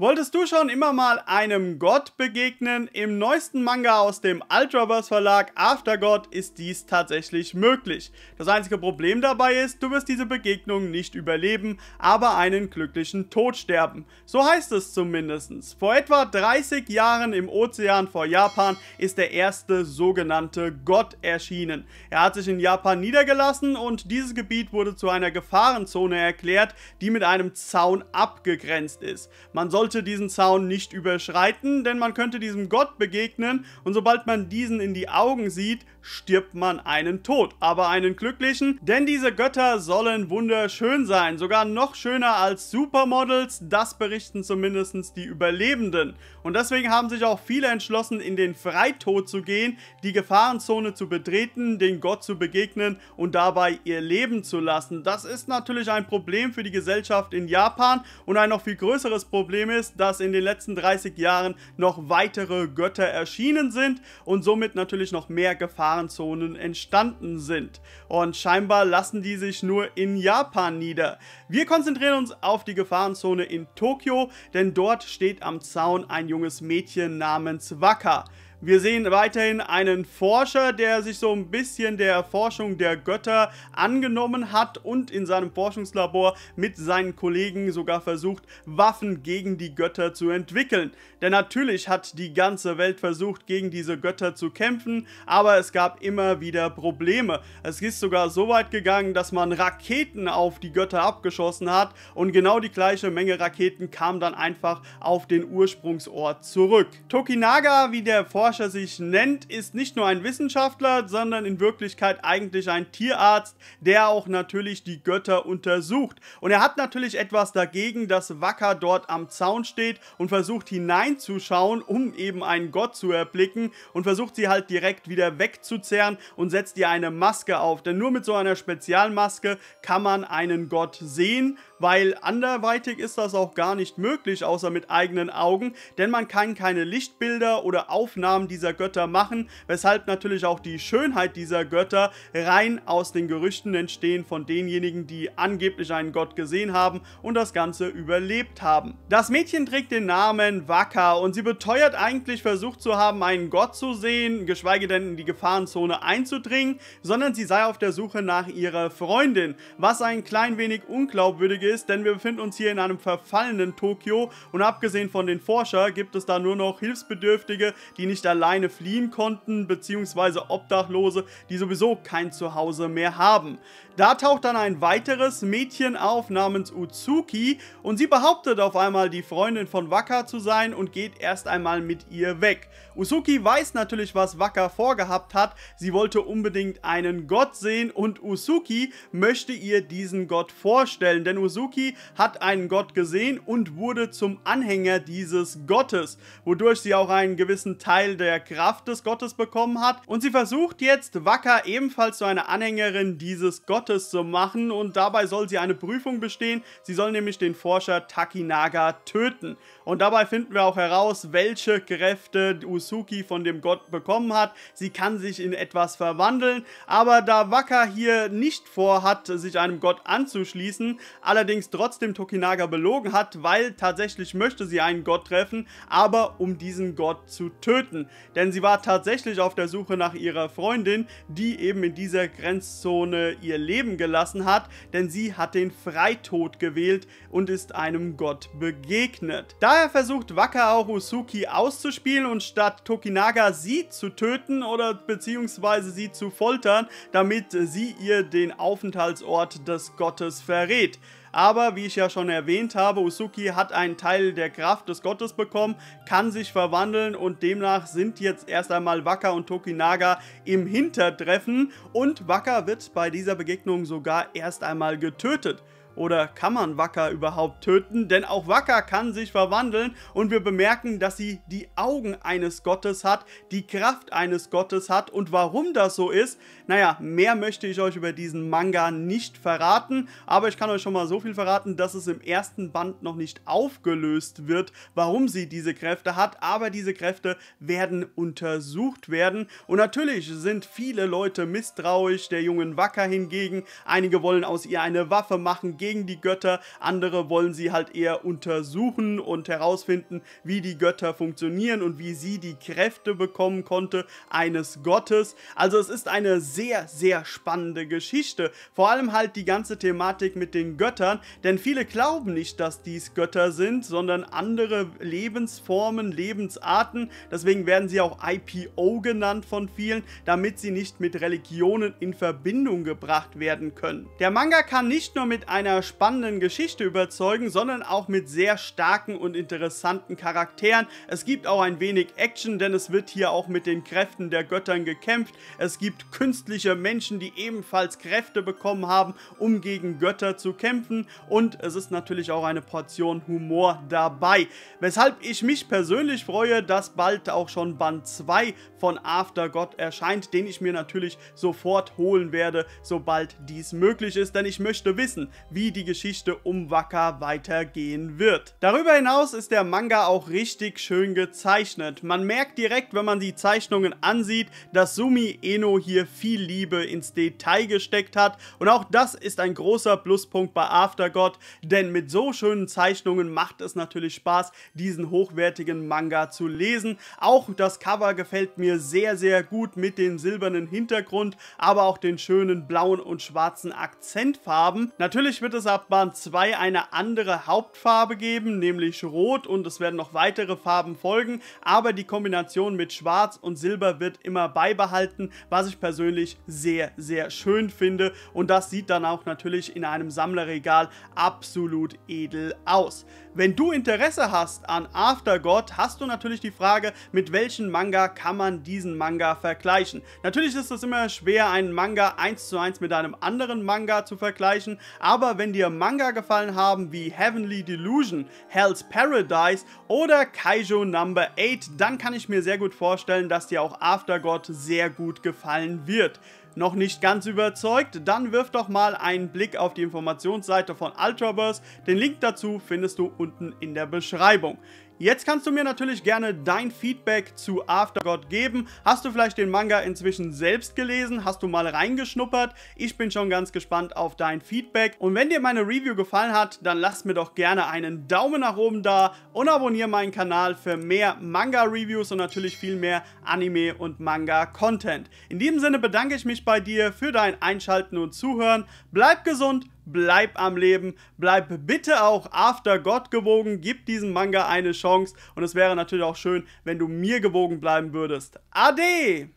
Wolltest du schon immer mal einem Gott begegnen? Im neuesten Manga aus dem Ultraverse Verlag Aftergod ist dies tatsächlich möglich. Das einzige Problem dabei ist, du wirst diese Begegnung nicht überleben, aber einen glücklichen Tod sterben. So heißt es zumindest. Vor etwa 30 Jahren im Ozean vor Japan ist der erste sogenannte Gott erschienen. Er hat sich in Japan niedergelassen und dieses Gebiet wurde zu einer Gefahrenzone erklärt, die mit einem Zaun abgegrenzt ist. Man sollte sollte diesen Zaun nicht überschreiten, denn man könnte diesem Gott begegnen und sobald man diesen in die Augen sieht, stirbt man einen Tod, aber einen glücklichen, denn diese Götter sollen wunderschön sein, sogar noch schöner als Supermodels, das berichten zumindest die Überlebenden. Und deswegen haben sich auch viele entschlossen, in den Freitod zu gehen, die Gefahrenzone zu betreten, den Gott zu begegnen und dabei ihr Leben zu lassen. Das ist natürlich ein Problem für die Gesellschaft in Japan und ein noch viel größeres Problem ist, ist, dass in den letzten 30 Jahren noch weitere Götter erschienen sind und somit natürlich noch mehr Gefahrenzonen entstanden sind. Und scheinbar lassen die sich nur in Japan nieder. Wir konzentrieren uns auf die Gefahrenzone in Tokio, denn dort steht am Zaun ein junges Mädchen namens Waka. Wir sehen weiterhin einen Forscher, der sich so ein bisschen der Forschung der Götter angenommen hat und in seinem Forschungslabor mit seinen Kollegen sogar versucht, Waffen gegen die Götter zu entwickeln. Denn natürlich hat die ganze Welt versucht, gegen diese Götter zu kämpfen, aber es gab immer wieder Probleme. Es ist sogar so weit gegangen, dass man Raketen auf die Götter abgeschossen hat und genau die gleiche Menge Raketen kam dann einfach auf den Ursprungsort zurück. Tokinaga, wie der Forscher, Forscher sich nennt, ist nicht nur ein Wissenschaftler, sondern in Wirklichkeit eigentlich ein Tierarzt, der auch natürlich die Götter untersucht. Und er hat natürlich etwas dagegen, dass Wacker dort am Zaun steht und versucht hineinzuschauen, um eben einen Gott zu erblicken und versucht sie halt direkt wieder wegzuzerren und setzt ihr eine Maske auf. Denn nur mit so einer Spezialmaske kann man einen Gott sehen weil anderweitig ist das auch gar nicht möglich, außer mit eigenen Augen, denn man kann keine Lichtbilder oder Aufnahmen dieser Götter machen, weshalb natürlich auch die Schönheit dieser Götter rein aus den Gerüchten entstehen von denjenigen, die angeblich einen Gott gesehen haben und das Ganze überlebt haben. Das Mädchen trägt den Namen Waka und sie beteuert eigentlich versucht zu haben, einen Gott zu sehen, geschweige denn in die Gefahrenzone einzudringen, sondern sie sei auf der Suche nach ihrer Freundin, was ein klein wenig unglaubwürdig ist, ist, denn wir befinden uns hier in einem verfallenen Tokio und abgesehen von den Forscher gibt es da nur noch Hilfsbedürftige, die nicht alleine fliehen konnten, beziehungsweise Obdachlose, die sowieso kein Zuhause mehr haben. Da taucht dann ein weiteres Mädchen auf namens Uzuki und sie behauptet auf einmal, die Freundin von Waka zu sein und geht erst einmal mit ihr weg. Uzuki weiß natürlich, was Waka vorgehabt hat. Sie wollte unbedingt einen Gott sehen und Uzuki möchte ihr diesen Gott vorstellen, denn Uzuki hat einen Gott gesehen und wurde zum Anhänger dieses Gottes, wodurch sie auch einen gewissen Teil der Kraft des Gottes bekommen hat und sie versucht jetzt Waka ebenfalls zu einer Anhängerin dieses Gottes Gottes zu machen und dabei soll sie eine Prüfung bestehen. Sie soll nämlich den Forscher Takinaga töten. Und dabei finden wir auch heraus, welche Kräfte Usuki von dem Gott bekommen hat. Sie kann sich in etwas verwandeln, aber da Waka hier nicht vorhat, sich einem Gott anzuschließen, allerdings trotzdem Tokinaga belogen hat, weil tatsächlich möchte sie einen Gott treffen, aber um diesen Gott zu töten. Denn sie war tatsächlich auf der Suche nach ihrer Freundin, die eben in dieser Grenzzone ihr Leben Leben gelassen hat, denn sie hat den Freitod gewählt und ist einem Gott begegnet. Daher versucht Waka auch Usuki auszuspielen und statt Tokinaga sie zu töten oder beziehungsweise sie zu foltern, damit sie ihr den Aufenthaltsort des Gottes verrät. Aber wie ich ja schon erwähnt habe, Usuki hat einen Teil der Kraft des Gottes bekommen, kann sich verwandeln und demnach sind jetzt erst einmal Waka und Tokinaga im Hintertreffen und Waka wird bei dieser Begegnung Begegnung sogar erst einmal getötet. Oder kann man Wacker überhaupt töten? Denn auch Wacker kann sich verwandeln und wir bemerken, dass sie die Augen eines Gottes hat, die Kraft eines Gottes hat und warum das so ist. Naja, mehr möchte ich euch über diesen Manga nicht verraten, aber ich kann euch schon mal so viel verraten, dass es im ersten Band noch nicht aufgelöst wird, warum sie diese Kräfte hat, aber diese Kräfte werden untersucht werden und natürlich sind viele Leute misstrauisch der jungen Wacker hingegen. Einige wollen aus ihr eine Waffe machen, gegen die Götter, andere wollen sie halt eher untersuchen und herausfinden, wie die Götter funktionieren und wie sie die Kräfte bekommen konnte eines Gottes. Also es ist eine sehr, sehr spannende Geschichte. Vor allem halt die ganze Thematik mit den Göttern, denn viele glauben nicht, dass dies Götter sind, sondern andere Lebensformen, Lebensarten. Deswegen werden sie auch IPO genannt von vielen, damit sie nicht mit Religionen in Verbindung gebracht werden können. Der Manga kann nicht nur mit einer einer spannenden Geschichte überzeugen, sondern auch mit sehr starken und interessanten Charakteren. Es gibt auch ein wenig Action, denn es wird hier auch mit den Kräften der Göttern gekämpft. Es gibt künstliche Menschen, die ebenfalls Kräfte bekommen haben, um gegen Götter zu kämpfen. Und es ist natürlich auch eine Portion Humor dabei. Weshalb ich mich persönlich freue, dass bald auch schon Band 2 von After God erscheint, den ich mir natürlich sofort holen werde, sobald dies möglich ist. Denn ich möchte wissen, wie wie die Geschichte um Waka weitergehen wird. Darüber hinaus ist der Manga auch richtig schön gezeichnet. Man merkt direkt, wenn man die Zeichnungen ansieht, dass Sumi Eno hier viel Liebe ins Detail gesteckt hat und auch das ist ein großer Pluspunkt bei Aftergod, denn mit so schönen Zeichnungen macht es natürlich Spaß, diesen hochwertigen Manga zu lesen. Auch das Cover gefällt mir sehr, sehr gut mit dem silbernen Hintergrund, aber auch den schönen blauen und schwarzen Akzentfarben. Natürlich wird wird es ab Bahn 2 eine andere Hauptfarbe geben, nämlich Rot und es werden noch weitere Farben folgen, aber die Kombination mit Schwarz und Silber wird immer beibehalten, was ich persönlich sehr, sehr schön finde und das sieht dann auch natürlich in einem Sammlerregal absolut edel aus. Wenn du Interesse hast an Aftergod, hast du natürlich die Frage, mit welchen Manga kann man diesen Manga vergleichen. Natürlich ist es immer schwer, einen Manga 1 zu 1 mit einem anderen Manga zu vergleichen, aber wenn dir Manga gefallen haben wie Heavenly Delusion, Hell's Paradise oder Kaijo Number 8, dann kann ich mir sehr gut vorstellen, dass dir auch Aftergod sehr gut gefallen wird noch nicht ganz überzeugt? Dann wirf doch mal einen Blick auf die Informationsseite von Ultraverse. Den Link dazu findest du unten in der Beschreibung. Jetzt kannst du mir natürlich gerne dein Feedback zu Aftergod geben. Hast du vielleicht den Manga inzwischen selbst gelesen? Hast du mal reingeschnuppert? Ich bin schon ganz gespannt auf dein Feedback. Und wenn dir meine Review gefallen hat, dann lass mir doch gerne einen Daumen nach oben da und abonniere meinen Kanal für mehr Manga-Reviews und natürlich viel mehr Anime- und Manga-Content. In diesem Sinne bedanke ich mich bei dir für dein Einschalten und Zuhören. Bleib gesund! bleib am Leben, bleib bitte auch after Gott gewogen, gib diesem Manga eine Chance und es wäre natürlich auch schön, wenn du mir gewogen bleiben würdest. Ade!